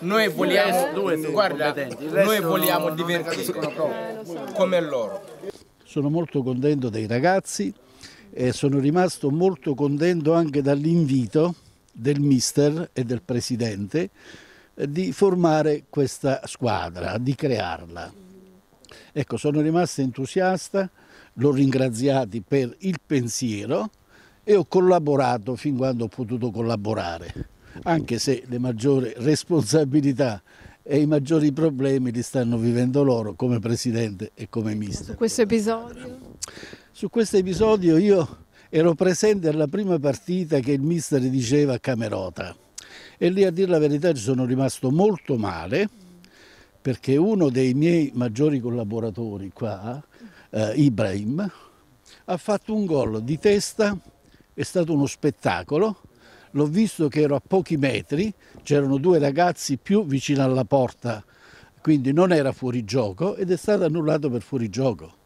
Noi vogliamo, guarda, noi vogliamo divertirci come loro. Sono molto contento dei ragazzi e sono rimasto molto contento anche dall'invito del mister e del presidente eh, di formare questa squadra, di crearla. Ecco, sono rimasto entusiasta, l'ho ringraziati per il pensiero e ho collaborato fin quando ho potuto collaborare anche se le maggiori responsabilità e i maggiori problemi li stanno vivendo loro come presidente e come mister. Su questo episodio? Su questo episodio io ero presente alla prima partita che il mister diceva a Camerota e lì a dire la verità ci sono rimasto molto male perché uno dei miei maggiori collaboratori qua, eh, Ibrahim, ha fatto un gol di testa, è stato uno spettacolo, l'ho visto che ero a pochi metri, c'erano due ragazzi più vicino alla porta, quindi non era fuori gioco ed è stato annullato per fuori gioco.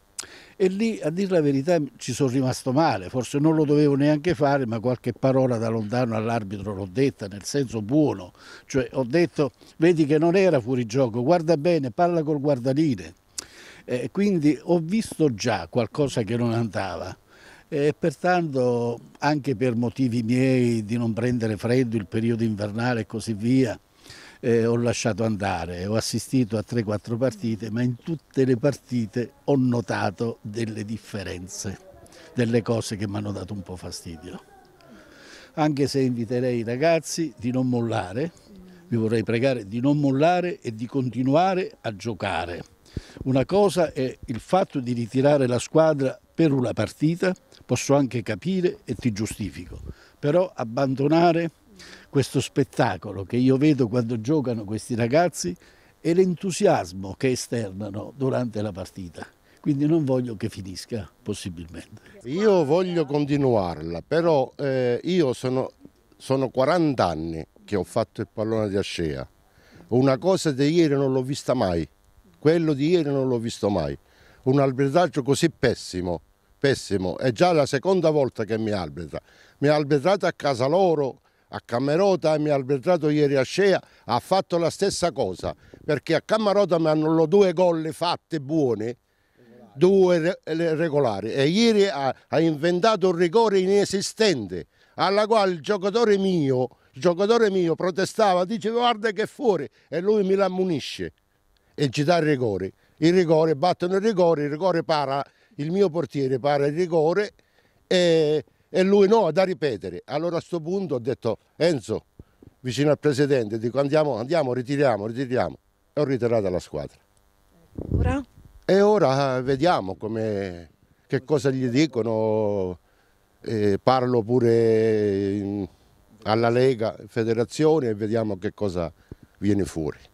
E lì, a dire la verità, ci sono rimasto male, forse non lo dovevo neanche fare, ma qualche parola da lontano all'arbitro l'ho detta, nel senso buono. Cioè ho detto, vedi che non era fuori gioco, guarda bene, parla col guardaline. Eh, quindi ho visto già qualcosa che non andava e pertanto anche per motivi miei di non prendere freddo il periodo invernale e così via eh, ho lasciato andare, ho assistito a 3-4 partite ma in tutte le partite ho notato delle differenze, delle cose che mi hanno dato un po' fastidio. Anche se inviterei i ragazzi di non mollare, vi vorrei pregare di non mollare e di continuare a giocare. Una cosa è il fatto di ritirare la squadra per una partita posso anche capire e ti giustifico, però abbandonare questo spettacolo che io vedo quando giocano questi ragazzi e l'entusiasmo che esternano durante la partita. Quindi non voglio che finisca possibilmente. Io voglio continuarla, però eh, io sono, sono 40 anni che ho fatto il pallone di ascea. Una cosa di ieri non l'ho vista mai, quello di ieri non l'ho visto mai. Un arbitraggio così pessimo pessimo, è già la seconda volta che mi arbitra. Mi ha arbitrato a casa loro, a Camerota, mi ha arbitrato ieri a Scea, ha fatto la stessa cosa, perché a Camerota mi hanno due gol fatte buone, due regolari, e ieri ha, ha inventato un rigore inesistente, alla quale il giocatore mio, il giocatore mio protestava, dice guarda che è fuori, e lui mi l'ammunisce e ci dà il rigore. Il rigore, battono il rigore, il rigore para il mio portiere pare il rigore e, e lui no, da ripetere. Allora a questo punto ho detto Enzo, vicino al presidente, dico andiamo, andiamo, ritiriamo, ritiriamo e ho ritirato la squadra. Ecco, ora? E ora eh, vediamo come, che cosa gli dicono, eh, parlo pure in, alla Lega, Federazione e vediamo che cosa viene fuori.